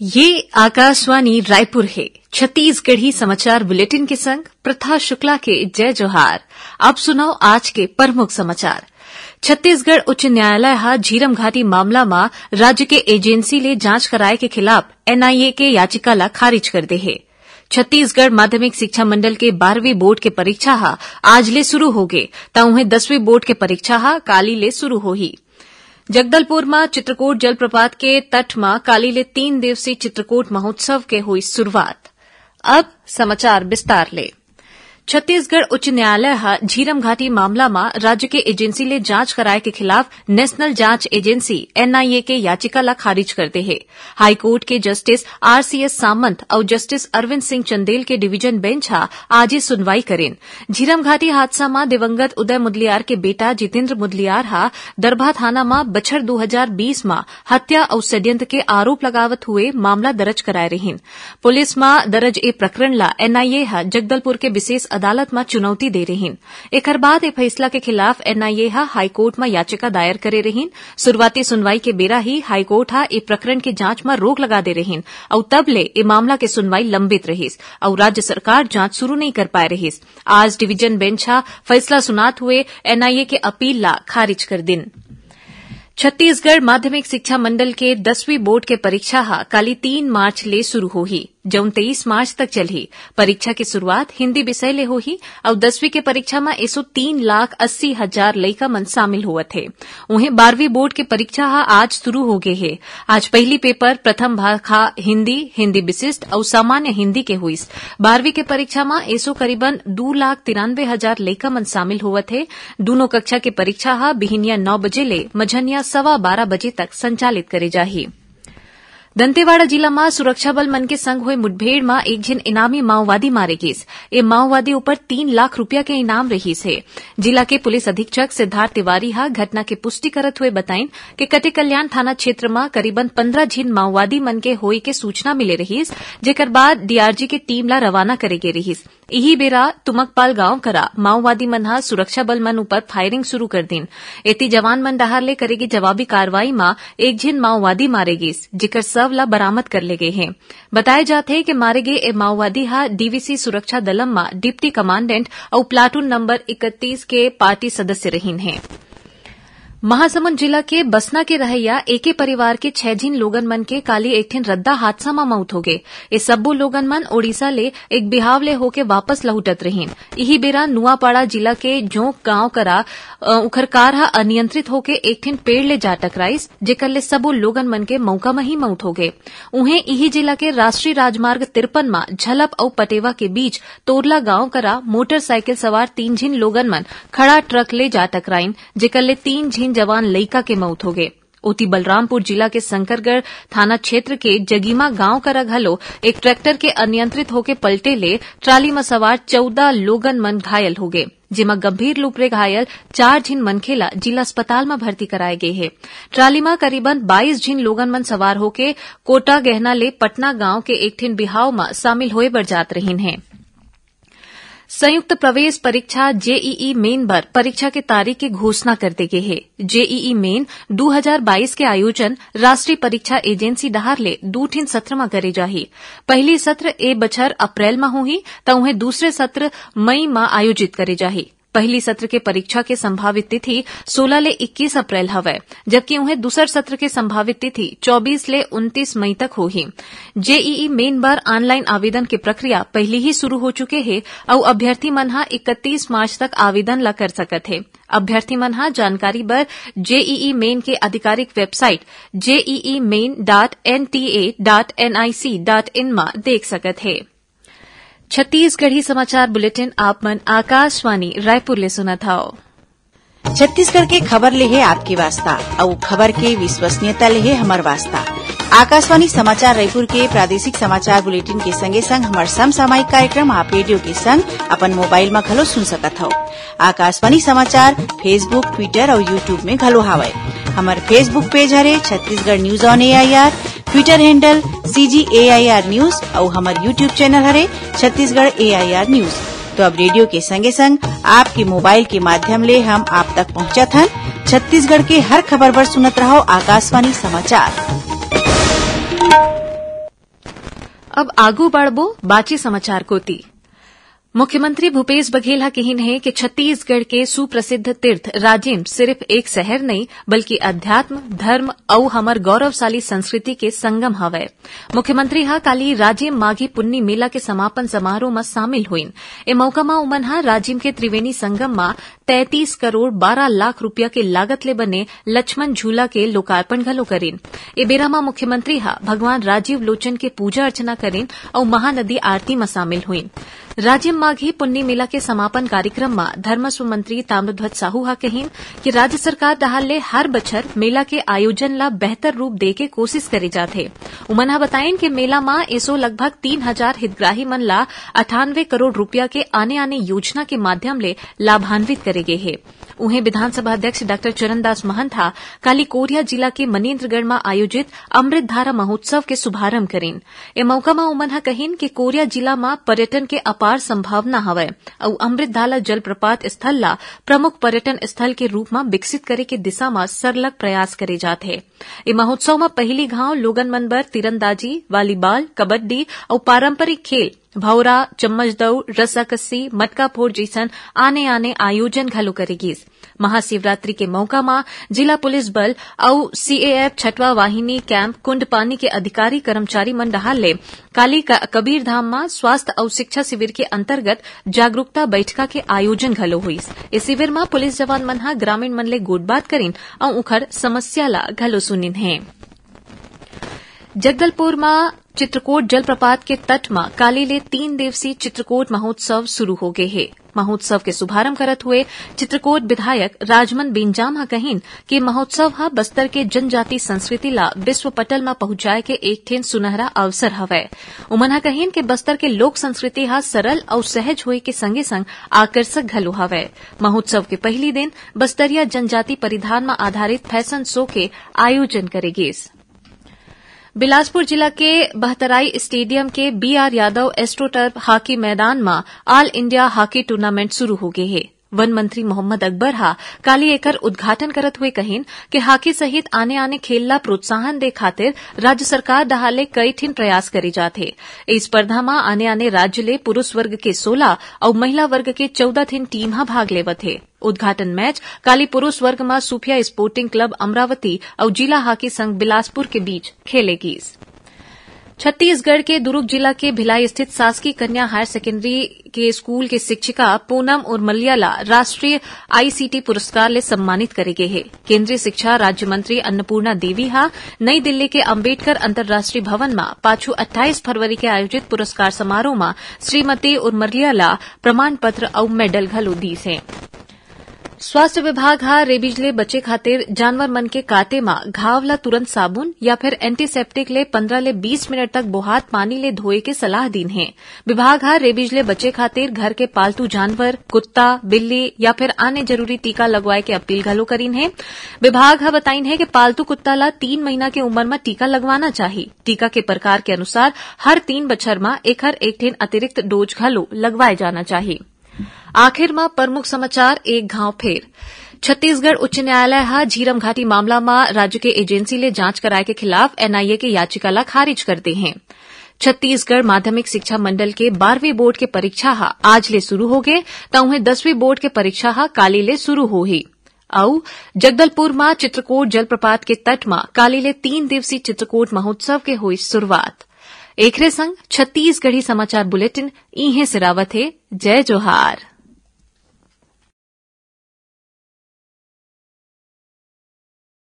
ये आकाशवाणी रायपुर है छत्तीसगढ़ी समाचार बुलेटिन के संग प्रथा शुक्ला के जय जोहार अब सुनाओ आज के प्रमुख समाचार छत्तीसगढ़ उच्च न्यायालय झीरम घाटी मामला में राज्य के एजेंसी ले जांच कराए के खिलाफ एनआईए के याचिका ला खारिज कर दे है छत्तीसगढ़ माध्यमिक शिक्षा मंडल के बारहवीं बोर्ड के परीक्षा हा आज ले शुरू हो गए तो उन्हें दसवीं बोर्ड के परीक्षा हा काली ले शुरू हो ही जगदलपुर में चित्रकूट जलप्रपात के तट में काली तीन दिवसीय चित्रकूट महोत्सव के हुई शुरूआत अब समाचार विस्तार से झीरम घाटी मामला में राज्य के एजेंसी એજન્સીલે जांच कराए के खिलाफ नेशनल जांच एजेंसी एनआईए के ला खारिज करते है हाईकोर्ट के जस्टिस आरसीएस सामंत और जस्टिस अरविंद सिंह चंदेल के डिवीजन बेंच हा आज सुनवाई करें झीरम घाटी हादसा में दिवंगत उदय मुदलियार के बेटा जितेन्द्र मुदलियार हा दरभा थाना में बछर दो में हत्या और षड्यंत्र के आरोप लगावत हुए मामला दर्ज कराए रही पुलिस में दर्ज ए प्रकरण ला एनआईए हा जगदलपुर के विशेष अदालत में चुनौती दे रही एक એ फैसला के खिलाफ एनआईए हाईकोर्ट में याचिका दायर करे रहीन शुरूआती सुनवाई के बेरा ही हाईकोर्ट हा ए प्रकरण की जांच में रोक लगा दे रहीन और तब ले ए मामला की सुनवाई लंबित रहीस और राज्य सरकार जांच शुरू नहीं कर पाए रहीस आज डिवीजन बेंच हा फैसला सुनात हुए एनआईए के अपील ला खारिज कर दिन छत्तीसगढ़ माध्यमिक शिक्षा मंडल के दसवीं बोर्ड के परीक्षा हा काली तीन मार्च ले शुरू होगी जो तेईस मार्च तक चलही परीक्षा की शुरुआत हिंदी विषय ले होही और दसवीं के परीक्षा में एसो तीन लाख अस्सी हजार लइका मन शामिल हुए थे उन्हें बारहवीं बोर्ड के परीक्षा आज शुरू हो गए है आज पहली पेपर प्रथम भाखा हिंदी हिंदी विशिष्ट और सामान्य हिंदी के हुई बारहवीं के परीक्षा में एसो करीबन दो लाख तिरानवे हजार लइका मन शामिल हुए थे दोनों कक्षा के परीक्षा बिहनिया नौ बजे ले मझनिया सवा बारह बजे तक संचालित करे जाही बल मन के संग સંગ मुठभेड़ મુઠભેડમાં एक જણ इनामी माओवादी मारे गीस ये माओवादी ऊपर तीन लाख रूपया के इनाम रही से जिला के पुलिस अधीक्षक सिद्धार्थ तिवारी हा घटना की पुष्टि करत हुए बताई कि कटे कल्याण थाना क्षेत्र में करीबन पन्द्रह झीन माओवादी मन के हो के सूचना मिले रहीस जेकर बाद डीआरजी के टीम ला रवाना करे गये रहीस इही बेरा तुमकपाल गांव करा माओवादी मन हा सुरक्षा बल मन ऊपर फायरिंग शुरू कर दिन एती जवान मन डहार ले करेगी जवाबी कार्रवाई में एक झीन माओवादी मारे गीस जिकर शव बरामद कर ले गए हैं बताया जाते हैं कि मारे गए ए माओवादी हा डीवीसी सुरक्षा दलम मा डिप्टी कमांडेंट और प्लाटून नंबर इकतीस के पार्टी सदस्य रहीन हैं महासमुंद जिला के बसना के रहैया एके परिवार के छह जिन लोगन मन के काली एक ठिन रद्दा हादसा में मौत हो गए ये सब्बो लोगन मन ओडिशा ले एक बिहाव ले होके वापस लहुटत रहीन इही बेरा नुआपाड़ा जिला के जोंक गांव करा उखर कार हा अनियंत्रित होके एक ठिन पेड़ ले जा टकराइस जेकर ले सब्बो लोगन मन के मौका में ही मौत हो गए उन्हें इही जिला के राष्ट्रीय राजमार्ग तिरपन मा झलप और पटेवा के बीच तोरला गांव करा मोटरसाइकिल सवार तीन झिन लोगन मन खड़ा ट्रक ले जा टकराइन जेकर ले तीन झिन जवान लईका के मौत हो गए ओती बलरामपुर जिला के शंकरगढ़ थाना क्षेत्र के जगीमा गांव का रघलो एक ट्रैक्टर के अनियंत्रित होकर पलटे ले ट्राली में सवार चौदह लोगन मन घायल हो गए जिमा गंभीर रूप से घायल चार झीन मनखेला जिला अस्पताल में भर्ती कराए गए हैं ट्राली में करीबन बाईस झीन लोगन मन सवार होके कोटा गहना ले पटना गांव के एक ठिन बिहाव में शामिल होए बर जात रहीन हैं संयुक्त प्रवेश परीक्षा जेईई मेन पर परीक्षा की तारीख की घोषणा कर दी गई है जेईई मेन 2022 के आयोजन राष्ट्रीय परीक्षा एजेंसी डहार ले दूठिन सत्र में करे जा पहली सत्र ए बछर अप्रैल में हुई तो उन्हें दूसरे सत्र मई में आयोजित करे जाही पहली सत्र के परीक्षा के संभावित तिथि सोलह ले इक्कीस अप्रैल हवे जबकि उन्हें दूसर सत्र के संभावित तिथि चौबीस ले उनतीस मई तक होगी जेईई मेन बार ऑनलाइन आवेदन की प्रक्रिया पहले ही शुरू हो चुके है और अभ्यर्थी मन इकतीस मार्च तक आवेदन ला कर सकते हैं अभ्यर्थी मन जानकारी बर जेईई मेन के आधिकारिक website JEE Main dot NTA dot NIC dot in मा देख सकते हैं छत्तीसगढ़ी समाचार बुलेटिन आप मन आकाशवाणी रायपुर ले सुना था छत्तीसगढ़ के खबर ले है आपके वास्ता और खबर के विश्वसनीयता ले है हमार वास्ता आकाशवाणी समाचार रायपुर के प्रादेशिक समाचार बुलेटिन के संगे संग हमार समसामयिक कार्यक्रम आप रेडियो के संग अपन मोबाइल में घलो सुन सकत हो आकाशवाणी समाचार फेसबुक ट्विटर और यूट्यूब में घलो हावय हमार फेसबुक पेज हरे Chhattisgarh news on A I R Twitter handle CGAIR news और हमारे यूट्यूब चैनल हरे छत्तीसगढ़ एआईआर न्यूज तो अब रेडियो के संगे संग आपके मोबाइल के माध्यम ले हम आप तक पहुँचा था छत्तीसगढ़ के हर खबर पर सुनत रहो आकाशवाणी समाचार अब आगू बढ़बो बाची समाचार कोती मुख्यमंत्री भूपेश बघेल कहन है कि छत्तीसगढ़ के सुप्रसिद्ध तीर्थ राजिम सिर्फ एक शहर नहीं बल्कि अध्यात्म धर्म और हमर गौरवशाली संस्कृति के संगम हवय मुख्यमंत्री हा काली राजिम माघी पुन्नी मेला के समापन समारोह में शामिल हुई ए मौका में उमन हा राजिम के त्रिवेणी संगम में तैतीस करोड़ बारह लाख रूपया के लागत ले बने लक्ष्मण झूला के लोकार्पण घलो करीन ए बेरा में मुख्यमंत्री हा भगवान राजीव लोचन के पूजा अर्चना करीन और महानदी आरती में शामिल हुई राज्य माघी पुन्नी मेला के समापन कार्यक्रम में धर्मस्व मंत्री ताम्रध्वज साहू हा कहीन कि राज्य सरकार डहाल हर बच्चर मेला के आयोजन ला बेहतर रूप दे के कोशिश करे जाते उमन हा कि मेला में एसो लगभग तीन हजार हितग्राही मन ला अठानवे करोड़ रूपया के आने आने योजना के माध्यम ले लाभान्वित करे गे है उन्हें विधानसभा अध्यक्ष डॉ चरणदास महंत हा काली कोरिया जिला के मनेन्द्रगढ़ में आयोजित अमृत धारा महोत्सव के शुभारंभ करें ए मौका में उमन हा कहिन कि कोरिया जिला में पर्यटन के अप अपार संभावना हवय और अमृतधाला जलप्रपात स्थल ला प्रमुख पर्यटन स्थल के रूप में विकसित करे के दिशा में सरलग प्रयास करे जाते ए महोत्सव में पहली घाव लोगन मन तीरंदाजी वॉलीबॉल कबड्डी और पारंपरिक खेल भौरा चम्मचदौ રસાકસ્સી મટકાફોડ जैसन आने आने आयोजन घलो करेगी महाशिवरात्रि के मौका में जिला पुलिस बल और सीएएफ छठवा वाहिनी कैंप कुंड पानी के अधिकारी कर्मचारी मन रहा ले काली का कबीरधाम में स्वास्थ्य और शिक्षा शिविर के अंतर्गत जागरूकता बैठका के आयोजन घलो हुई इस शिविर में पुलिस जवान मन ग्रामीण मन ले गोटबात करीन और उखर समस्या ला घलो सुनीन है जगदलपुर में चित्रकोट जलप्रपात के तट में ले तीन दिवसीय चित्रकोट महोत्सव शुरू हो गए है महोत्सव के शुभारंभ करते हुए चित्रकोट विधायक राजमन बेंजाम कहीं कि महोत्सव हा बस्तर के जनजाति संस्कृति ला विश्व पटल में पहुंचाए के एक ठेन सुनहरा अवसर हवय उमन हा कि बस्तर के लोक संस्कृति हा सरल और सहज हुए के संगे संग आकर्षक घलो हवय महोत्सव के पहली दिन बस्तरिया जनजाति परिधान में आधारित फैशन शो के आयोजन करेगी बिलासपुर जिला के बहतराई स्टेडियम के बीआर यादव एस्ट्रोटर्फ हॉकी मैदान में ऑल इंडिया हॉकी टूर्नामेंट शुरू हो गए है वन मंत्री मोहम्मद अकबर हा काली एकर उद्घाटन करत हुए कहें कि हॉकी सहित आने आने खेल ला प्रोत्साहन दे खातिर राज्य सरकार दहाले कई ठिन प्रयास करे जाते इस स्पर्धा में आने आने राज्य ले पुरुष वर्ग के सोलह और महिला वर्ग के चौदह ठिन टीम हा भाग लेवत है उद्घाटन मैच काली पुरूष वर्ग में सुफिया स्पोर्टिंग क्लब अमरावती और जिला हॉकी संघ बिलासपुर के बीच खेलेगी छत्तीसगढ़ के दुर्ग जिला के भिलाई स्थित सासकी कन्या हायर सेकेंडरी के स्कूल के शिक्षिका पूनम और मल्याला राष्ट्रीय आईसीटी पुरस्कार ले सम्मानित करे गये केंद्रीय शिक्षा राज्य मंत्री अन्नपूर्णा देवी हा नई दिल्ली के अंबेडकर अंतर्राष्ट्रीय भवन में पाछू 28 फरवरी के आयोजित पुरस्कार समारोह में श्रीमती और मल्याला प्रमाण पत्र और मेडल घलो दी स्वास्थ्य विभाग हा ले बचे खातिर जानवर मन के काते मा घाव ला तुरंत साबुन या फिर एंटीसेप्टिक ले पंद्रह ले बीस मिनट तक बोहात पानी ले धोए के सलाह दीन है विभाग हा रेबीज ले बचे खातिर घर के पालतू जानवर कुत्ता बिल्ली या फिर अन्य जरूरी टीका लगवाए के अपील घलो करीन है विभाग हा बताइन है कि पालतू कुत्ता ला तीन महीना के उम्र में टीका लगवाना चाहिए टीका के प्रकार के अनुसार हर तीन बच्छर मा एक हर एक अतिरिक्त डोज घलो लगवाए जाना चाहिए में प्रमुख समाचार एक घाव फिर छत्तीसगढ़ उच्च न्यायालय झीरम घाटी मामला में मा राज्य के एजेंसी ले जांच कराए के खिलाफ एनआईए की याचिका ला खारिज कर दी है छत्तीसगढ़ माध्यमिक शिक्षा मंडल के बारहवीं बोर्ड के परीक्षा हा आज ले शुरू हो गए तो उन्हें दसवीं बोर्ड के परीक्षा हा काली ले शुरू हो ही औ जगदलपुर में चित्रकूट जलप्रपात के तट में काली ले तीन दिवसीय चित्रकूट महोत्सव के हुई शुरूआत एकरे संग छत्तीसगढ़ी समाचार बुलेटिन इहे सिरावत है जय जोहार